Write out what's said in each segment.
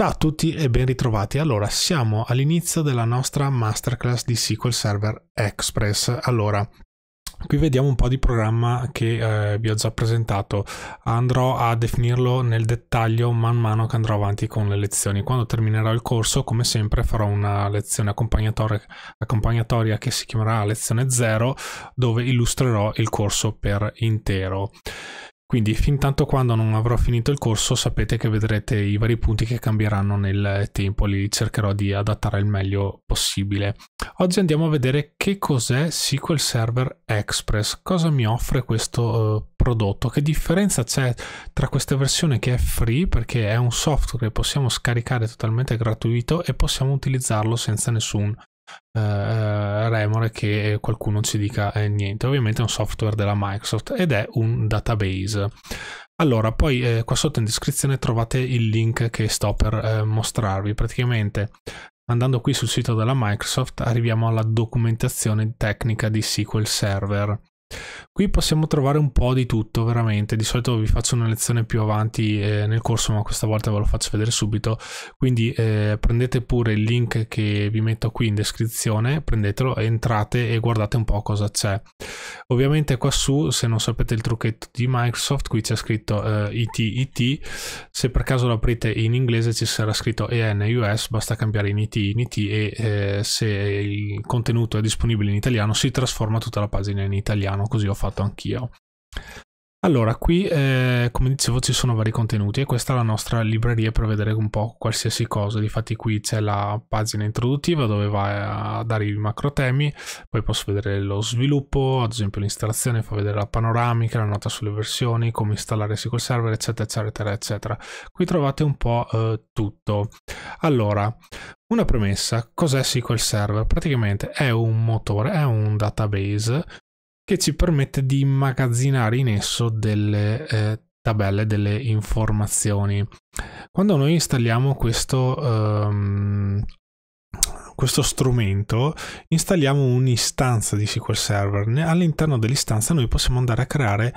Ciao a tutti e ben ritrovati. Allora, siamo all'inizio della nostra masterclass di SQL Server Express. Allora, Qui vediamo un po' di programma che eh, vi ho già presentato, andrò a definirlo nel dettaglio man mano che andrò avanti con le lezioni. Quando terminerò il corso, come sempre, farò una lezione accompagnatoria, accompagnatoria che si chiamerà lezione 0, dove illustrerò il corso per intero. Quindi fin tanto quando non avrò finito il corso sapete che vedrete i vari punti che cambieranno nel tempo, li cercherò di adattare il meglio possibile. Oggi andiamo a vedere che cos'è SQL Server Express, cosa mi offre questo eh, prodotto, che differenza c'è tra questa versione che è free perché è un software che possiamo scaricare totalmente gratuito e possiamo utilizzarlo senza nessun eh, eh, remore che qualcuno ci dica eh, niente. Ovviamente è un software della Microsoft ed è un database. Allora, poi eh, qua sotto in descrizione trovate il link che sto per eh, mostrarvi. Praticamente andando qui sul sito della Microsoft arriviamo alla documentazione tecnica di SQL Server. Qui possiamo trovare un po' di tutto, veramente. Di solito vi faccio una lezione più avanti eh, nel corso, ma questa volta ve lo faccio vedere subito. Quindi eh, prendete pure il link che vi metto qui in descrizione, prendetelo, entrate e guardate un po' cosa c'è. Ovviamente qua su, se non sapete il trucchetto di Microsoft, qui c'è scritto eh, IT IT. Se per caso lo aprite in inglese ci sarà scritto EN US, basta cambiare in IT in IT e eh, se il contenuto è disponibile in italiano si trasforma tutta la pagina in italiano mano, così ho fatto anch'io. Allora, qui eh, come dicevo ci sono vari contenuti e questa è la nostra libreria per vedere un po' qualsiasi cosa. Difatti qui c'è la pagina introduttiva dove va a dare i macro temi, poi posso vedere lo sviluppo, ad esempio l'installazione, fa vedere la panoramica, la nota sulle versioni, come installare SQL Server, eccetera, eccetera, eccetera. Qui trovate un po' eh, tutto. Allora, una premessa, cos'è SQL Server? Praticamente è un motore, è un database che ci permette di immagazzinare in esso delle eh, tabelle, delle informazioni. Quando noi installiamo questo, um, questo strumento, installiamo un'istanza di SQL Server. All'interno dell'istanza noi possiamo andare a creare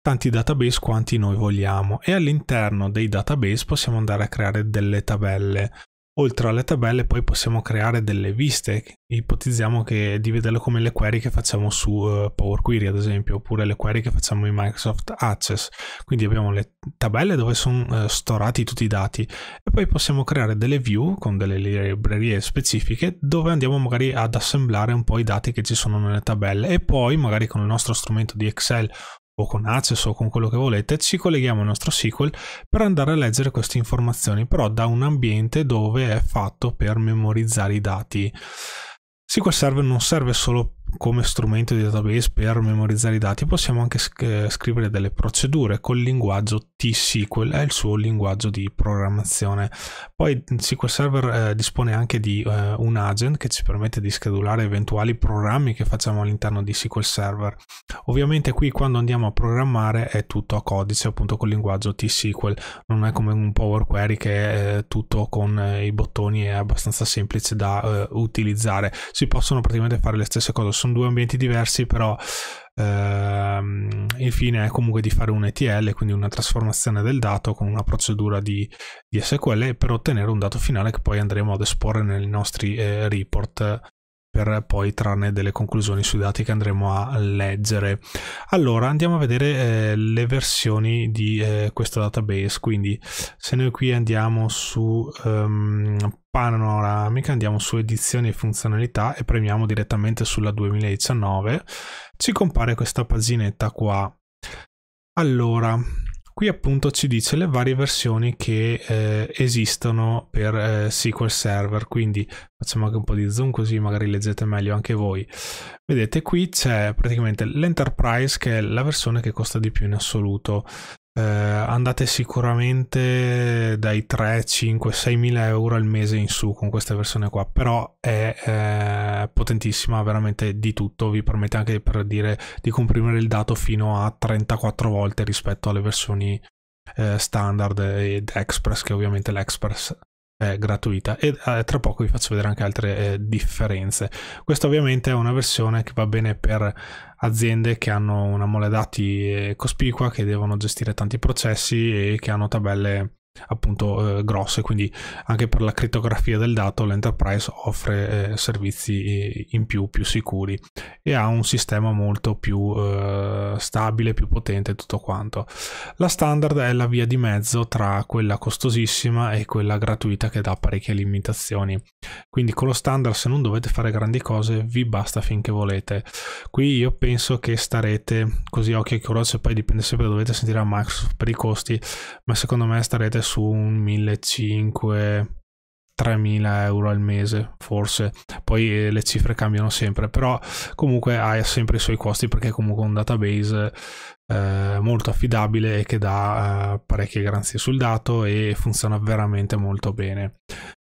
tanti database quanti noi vogliamo e all'interno dei database possiamo andare a creare delle tabelle. Oltre alle tabelle poi possiamo creare delle viste, ipotizziamo che, di vederle come le query che facciamo su uh, Power Query ad esempio, oppure le query che facciamo in Microsoft Access. Quindi abbiamo le tabelle dove sono uh, eh, storati tutti i dati e poi possiamo creare delle view con delle librerie specifiche dove andiamo magari ad assemblare un po' i dati che ci sono nelle tabelle e poi magari con il nostro strumento di Excel o con Access o con quello che volete, ci colleghiamo al nostro SQL per andare a leggere queste informazioni, però da un ambiente dove è fatto per memorizzare i dati. SQL Server non serve solo per come strumento di database per memorizzare i dati, possiamo anche eh, scrivere delle procedure col linguaggio T-SQL, è il suo linguaggio di programmazione. Poi SQL Server eh, dispone anche di eh, un agent che ci permette di schedulare eventuali programmi che facciamo all'interno di SQL Server. Ovviamente qui quando andiamo a programmare è tutto a codice, appunto col linguaggio T-SQL, non è come un Power Query che è eh, tutto con eh, i bottoni, è abbastanza semplice da eh, utilizzare. Si possono praticamente fare le stesse cose sono due ambienti diversi, però ehm, il fine è comunque di fare un ETL, quindi una trasformazione del dato con una procedura di, di SQL per ottenere un dato finale che poi andremo ad esporre nei nostri eh, report per poi trarne delle conclusioni sui dati che andremo a leggere. Allora andiamo a vedere eh, le versioni di eh, questo database, quindi se noi qui andiamo su um, panoramica, andiamo su edizioni e funzionalità e premiamo direttamente sulla 2019, ci compare questa paginetta qua. Allora, qui appunto ci dice le varie versioni che eh, esistono per eh, SQL Server, quindi facciamo anche un po' di zoom così magari leggete meglio anche voi. Vedete qui c'è praticamente l'Enterprise che è la versione che costa di più in assoluto, eh, andate sicuramente dai 3, 5, 6 mila euro al mese in su con questa versione qua, però è eh, potentissima veramente di tutto, vi permette anche per dire di comprimere il dato fino a 34 volte rispetto alle versioni eh, standard ed Express, che ovviamente l'Express è gratuita e eh, tra poco vi faccio vedere anche altre eh, differenze questa ovviamente è una versione che va bene per aziende che hanno una mole dati eh, cospicua che devono gestire tanti processi e che hanno tabelle appunto eh, grosse, quindi anche per la crittografia del dato l'Enterprise offre eh, servizi eh, in più, più sicuri e ha un sistema molto più eh, stabile, più potente tutto quanto. La standard è la via di mezzo tra quella costosissima e quella gratuita che dà parecchie limitazioni. Quindi con lo standard se non dovete fare grandi cose vi basta finché volete. Qui io penso che starete così occhio e croce, poi dipende sempre da dovete sentire a Max per i costi, ma secondo me starete su un 1500 3.000 euro al mese forse poi eh, le cifre cambiano sempre però comunque ha sempre i suoi costi perché è comunque un database eh, molto affidabile e che dà eh, parecchie garanzie sul dato e funziona veramente molto bene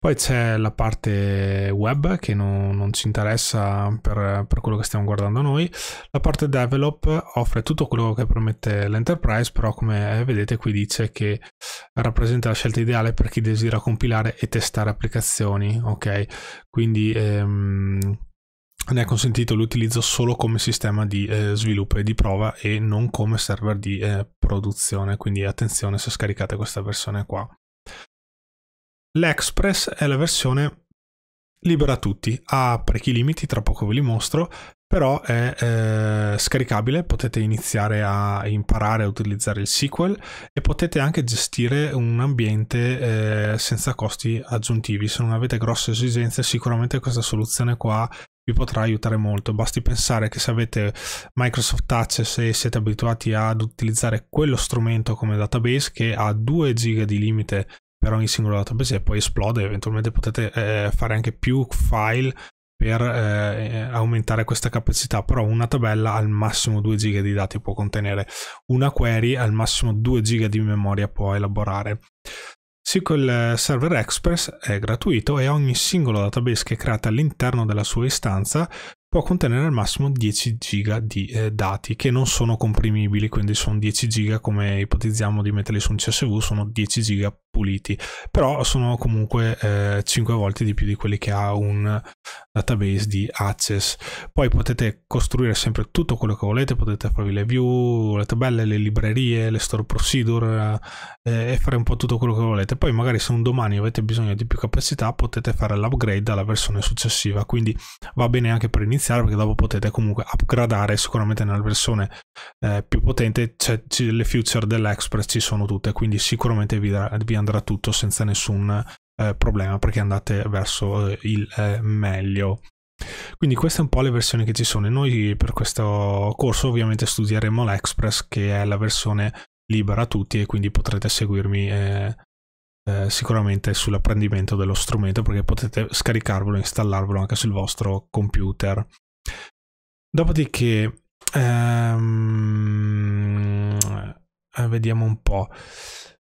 poi c'è la parte web che non, non ci interessa per, per, quello che stiamo guardando noi. La parte develop offre tutto quello che promette l'enterprise, però come eh, vedete qui dice che rappresenta la scelta ideale per chi desidera compilare e testare applicazioni. Ok, quindi ehm, ne è consentito l'utilizzo solo come sistema di eh, sviluppo e di prova e non come server di eh, produzione. Quindi attenzione se scaricate questa versione qua. L'Express è la versione libera a tutti, ha parecchi limiti, tra poco ve li mostro, però è eh, scaricabile, potete iniziare a imparare a utilizzare il SQL e potete anche gestire un ambiente eh, senza costi aggiuntivi. Se non avete grosse esigenze, sicuramente questa soluzione qua vi potrà aiutare molto. Basti pensare che se avete Microsoft Touch, se siete abituati ad utilizzare quello strumento come database che ha 2 giga di limite per ogni singolo database e poi esplode. Eventualmente potete eh, fare anche più file per eh, aumentare questa capacità, però una tabella al massimo 2 giga di dati può contenere, una query al massimo 2 giga di memoria può elaborare. SQL Server Express è gratuito e ogni singolo database che create all'interno della sua istanza può contenere al massimo 10 giga di eh, dati che non sono comprimibili, quindi sono 10 giga come ipotizziamo di metterli su un CSV, sono 10 giga puliti, però sono comunque eh, 5 volte di più di quelli che ha un database di Access. Poi potete costruire sempre tutto quello che volete, potete farvi le view, le tabelle, le librerie, le store procedure eh, e fare un po' tutto quello che volete. Poi magari se un domani avete bisogno di più capacità potete fare l'upgrade alla versione successiva, quindi va bene anche per iniziare perché dopo potete comunque upgradare sicuramente nella versione eh, più potente, cioè, le future dell'Express ci sono tutte, quindi sicuramente vi, vi andrà tutto senza nessun eh, problema perché andate verso eh, il eh, meglio. Quindi queste un po' le versioni che ci sono. Noi per questo corso ovviamente studieremo l'Express che è la versione libera a tutti e quindi potrete seguirmi eh, eh sicuramente sull'apprendimento dello strumento perché potete scaricarvelo e installarvelo anche sul vostro computer. Dopodiché ehm, eh, vediamo un po'.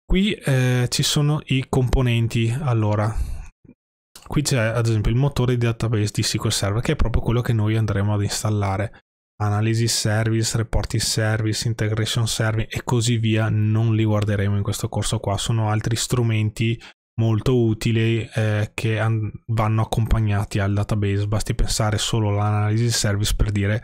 Qui eh, ci sono i componenti, allora, qui c'è ad esempio il motore di database di SQL Server che è proprio quello che noi andremo ad installare. Analysis service, reporting service, integration service e così via non li guarderemo in questo corso qua, sono altri strumenti molto utili eh, che vanno accompagnati al database. Basti pensare solo all'analysis service per dire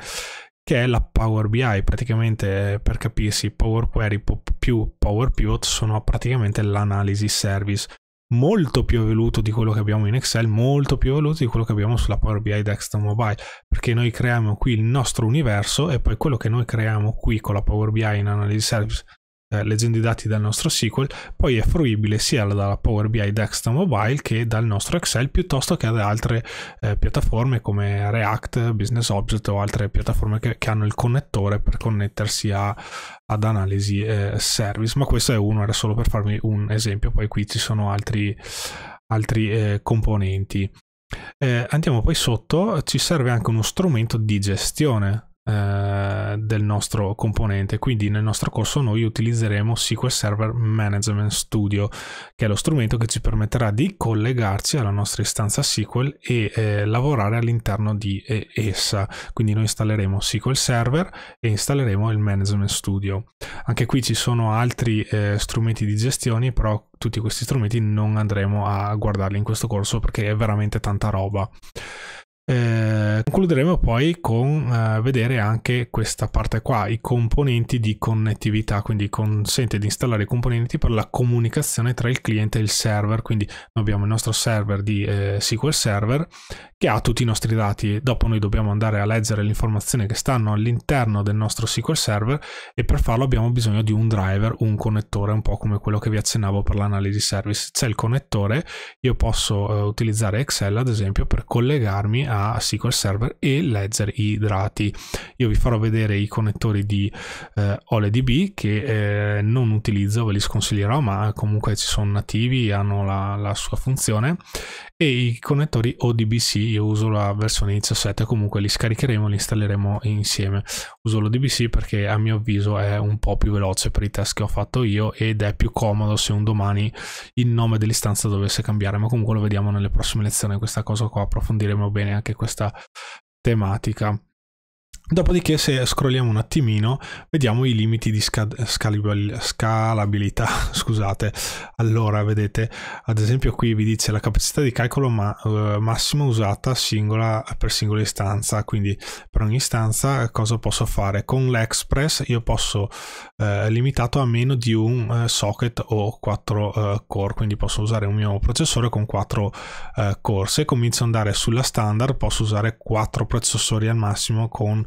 che è la Power BI, praticamente per capirsi Power Query più Power Pivot sono praticamente l'analisi service molto più evoluto di quello che abbiamo in Excel, molto più evoluto di quello che abbiamo sulla Power BI Desktop Mobile, perché noi creiamo qui il nostro universo e poi quello che noi creiamo qui con la Power BI in Analysis Service eh, leggendo i dati dal nostro SQL, poi è fruibile sia dalla Power BI Desktop Mobile che dal nostro Excel piuttosto che da altre eh, piattaforme come React, Business Object o altre piattaforme che, che hanno il connettore per connettersi a, ad analisi eh, service. Ma questo è uno, era solo per farvi un esempio, poi qui ci sono altri, altri eh, componenti. Eh, andiamo poi sotto, ci serve anche uno strumento di gestione eh, del nostro componente. Quindi nel nostro corso noi utilizzeremo SQL Server Management Studio, che è lo strumento che ci permetterà di collegarci alla nostra istanza SQL e eh, lavorare all'interno di eh, essa. Quindi noi installeremo SQL Server e installeremo il Management Studio. Anche qui ci sono altri eh, strumenti di gestione, però tutti questi strumenti non andremo a guardarli in questo corso perché è veramente tanta roba. Eh, concluderemo poi con eh, vedere anche questa parte qua, i componenti di connettività, quindi consente di installare i componenti per la comunicazione tra il cliente e il server, quindi noi abbiamo il nostro server di eh, SQL Server che ha tutti i nostri dati dopo noi dobbiamo andare a leggere le informazioni che stanno all'interno del nostro SQL Server e per farlo abbiamo bisogno di un driver, un connettore, un po' come quello che vi accennavo per l'analisi service. C'è il connettore, io posso eh, utilizzare Excel ad esempio per collegarmi a SQL Server e Ledger i dati. Io vi farò vedere i connettori di eh, OLEDB che eh, non utilizzo, ve li sconsiglierò, ma comunque ci sono nativi, hanno la, la sua funzione e i connettori ODBC, io uso la versione 17, comunque li scaricheremo e li installeremo insieme. Uso l'ODBC perché a mio avviso è un po' più veloce per i test che ho fatto io ed è più comodo se un domani il nome dell'istanza dovesse cambiare, ma comunque lo vediamo nelle prossime lezioni, questa cosa qua approfondiremo bene anche anche questa tematica. Dopodiché se scrolliamo un attimino vediamo i limiti di scalabilità, scusate. Allora vedete, ad esempio qui vi dice la capacità di calcolo ma eh, massima usata singola per singola istanza, quindi per ogni istanza cosa posso fare? Con l'Express io posso eh, limitato a meno di un eh, socket o 4 eh, core, quindi posso usare un mio processore con 4 eh, core. Se comincio ad andare sulla standard posso usare 4 processori al massimo con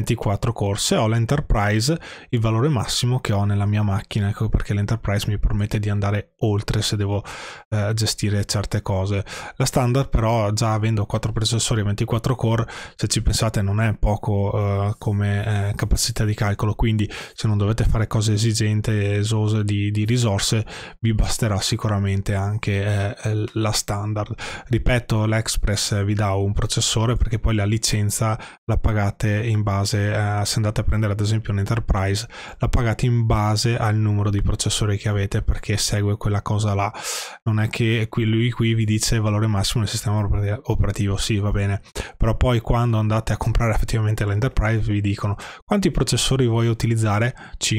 24 corse, ho l'Enterprise, il valore massimo che ho nella mia macchina, ecco perché l'Enterprise mi permette di andare oltre se devo eh, gestire certe cose. La standard però già avendo 4 processori e 24 core, se ci pensate non è poco eh, come eh, capacità di calcolo, quindi se non dovete fare cose esigenti, esose di, di risorse, vi basterà sicuramente anche eh, la standard. Ripeto, l'Express vi dà un processore perché poi la licenza la pagate in base base, eh, se andate a prendere ad esempio un Enterprise, la pagate in base al numero di processori che avete perché segue quella cosa là. Non è che qui, lui qui vi dice il valore massimo del sistema operativo, sì va bene, però poi quando andate a comprare effettivamente l'Enterprise vi dicono quanti processori vuoi utilizzare? C-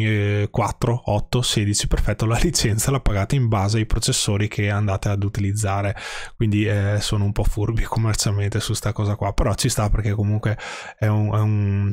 4, 8, 16, perfetto, la licenza la pagate in base ai processori che andate ad utilizzare, quindi eh, sono un po' furbi commercialmente su sta cosa qua, però ci sta perché comunque è un, è un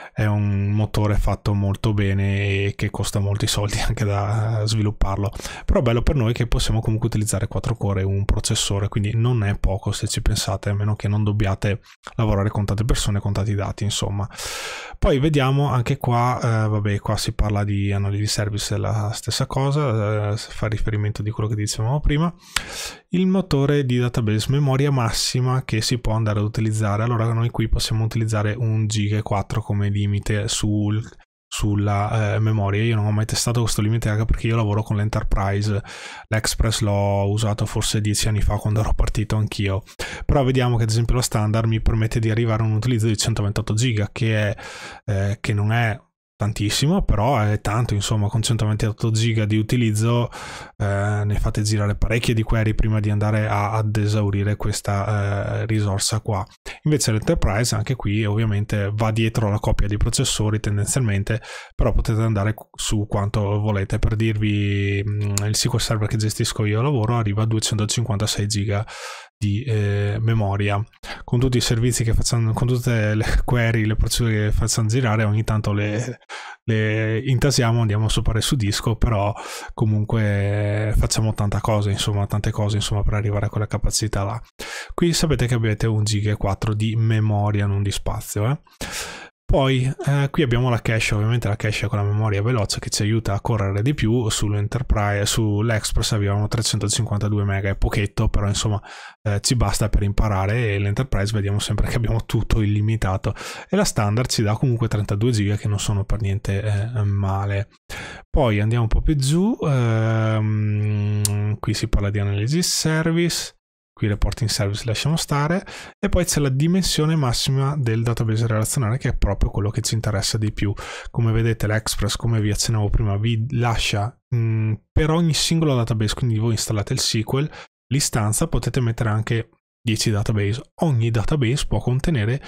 è un motore fatto molto bene e che costa molti soldi anche da svilupparlo però è bello per noi che possiamo comunque utilizzare 4 core e un processore quindi non è poco se ci pensate a meno che non dobbiate lavorare con tante persone con tanti dati insomma poi vediamo anche qua eh, vabbè qua si parla di analisi service la stessa cosa eh, fa riferimento di quello che dicevamo prima il motore di database memoria massima che si può andare ad utilizzare allora noi qui possiamo utilizzare un giga 4 come di limite sul, sulla eh, memoria. Io non ho mai testato questo limite anche perché io lavoro con l'Enterprise. L'Express l'ho usato forse dieci anni fa quando ero partito anch'io. Però vediamo che ad esempio lo standard mi permette di arrivare a un utilizzo di 128 giga che, è, eh, che non è tantissimo, però è tanto, insomma, con 128 giga di utilizzo eh, ne fate girare parecchie di query prima di andare a, ad esaurire questa eh, risorsa qua. Invece l'Enterprise anche qui ovviamente va dietro la coppia di processori tendenzialmente, però potete andare su quanto volete. Per dirvi mm, il SQL Server che gestisco io a lavoro arriva a 256 giga di eh, memoria con tutti i servizi che facciano, con tutte le query, le procedure che facciano girare, ogni tanto le, le intasiamo, andiamo a sopra su disco, però comunque facciamo tanta cosa, insomma, tante cose, insomma, per arrivare a quella capacità là. Qui sapete che avete un giga e 4 di memoria, non di spazio, eh? Poi eh, qui abbiamo la cache, ovviamente la cache con la memoria veloce che ci aiuta a correre di più, sull'Enterprise, sull'Express avevamo 352 MB, è pochetto, però insomma eh, ci basta per imparare e l'Enterprise vediamo sempre che abbiamo tutto illimitato e la standard ci dà comunque 32 giga che non sono per niente eh, male. Poi andiamo un po' più giù, ehm, qui si parla di Analysis Service, qui le service lasciamo stare, e poi c'è la dimensione massima del database relazionale che è proprio quello che ci interessa di più. Come vedete l'Express, come vi accennavo prima, vi lascia mh, mm, per ogni singolo database, quindi voi installate il SQL, l'istanza, potete mettere anche 10 database. Ogni database può contenere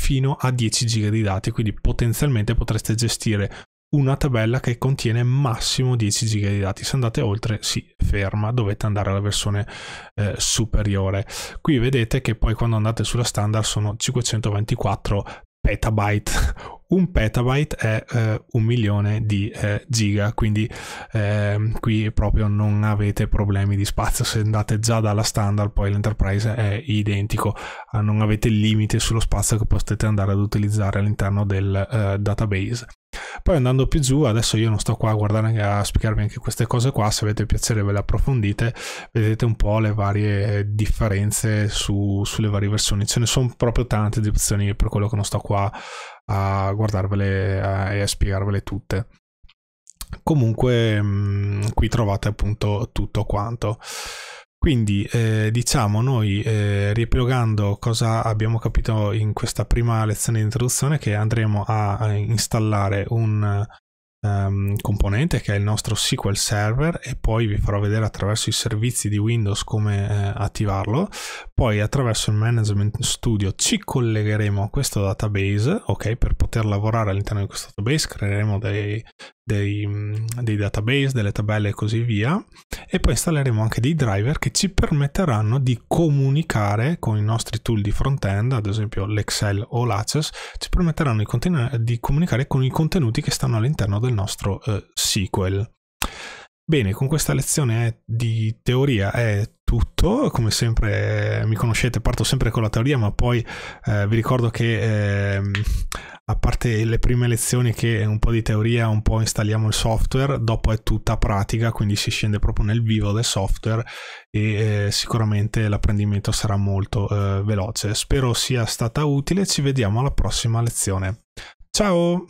fino a 10 giga di dati, quindi potenzialmente potreste gestire una tabella che contiene massimo 10 giga di dati. Se andate oltre si ferma, dovete andare alla versione eh, superiore. Qui vedete che poi quando andate sulla standard sono 524 petabyte. Un petabyte è eh, un milione di eh, giga, quindi eh, qui proprio non avete problemi di spazio. Se andate già dalla standard, poi l'enterprise è identico, ah, non avete limite sullo spazio che potete andare ad utilizzare all'interno del eh, database. Poi andando più giù, adesso io non sto qua a guardare a spiegarvi anche queste cose qua, se avete piacere ve le approfondite, vedete un po' le varie differenze su, sulle varie versioni, ce ne sono proprio tante di opzioni per quello che non sto qua a guardarvele a, e a spiegarvele tutte. Comunque mh, mm, qui trovate appunto tutto quanto. Quindi eh, diciamo noi, eh, riepilogando cosa abbiamo capito in questa prima lezione di introduzione, che andremo a installare un um, componente che è il nostro SQL Server e poi vi farò vedere attraverso i servizi di Windows come eh, attivarlo. Poi attraverso il Management Studio ci collegheremo a questo database, ok, per poter lavorare all'interno di questo database creeremo dei dei, mm, dei database, delle tabelle e così via. E poi installeremo anche dei driver che ci permetteranno di comunicare con i nostri tool di front-end, ad esempio l'Excel o l'Access, ci permetteranno di, di, comunicare con i contenuti che stanno all'interno del nostro eh, SQL. Bene, con questa lezione eh, di teoria è tutto, come sempre eh, mi conoscete, parto sempre con la teoria, ma poi eh, vi ricordo che eh, a parte le prime lezioni che un po' di teoria, un po' installiamo il software, dopo è tutta pratica, quindi si scende proprio nel vivo del software e eh, sicuramente l'apprendimento sarà molto eh, veloce. Spero sia stata utile, ci vediamo alla prossima lezione. Ciao!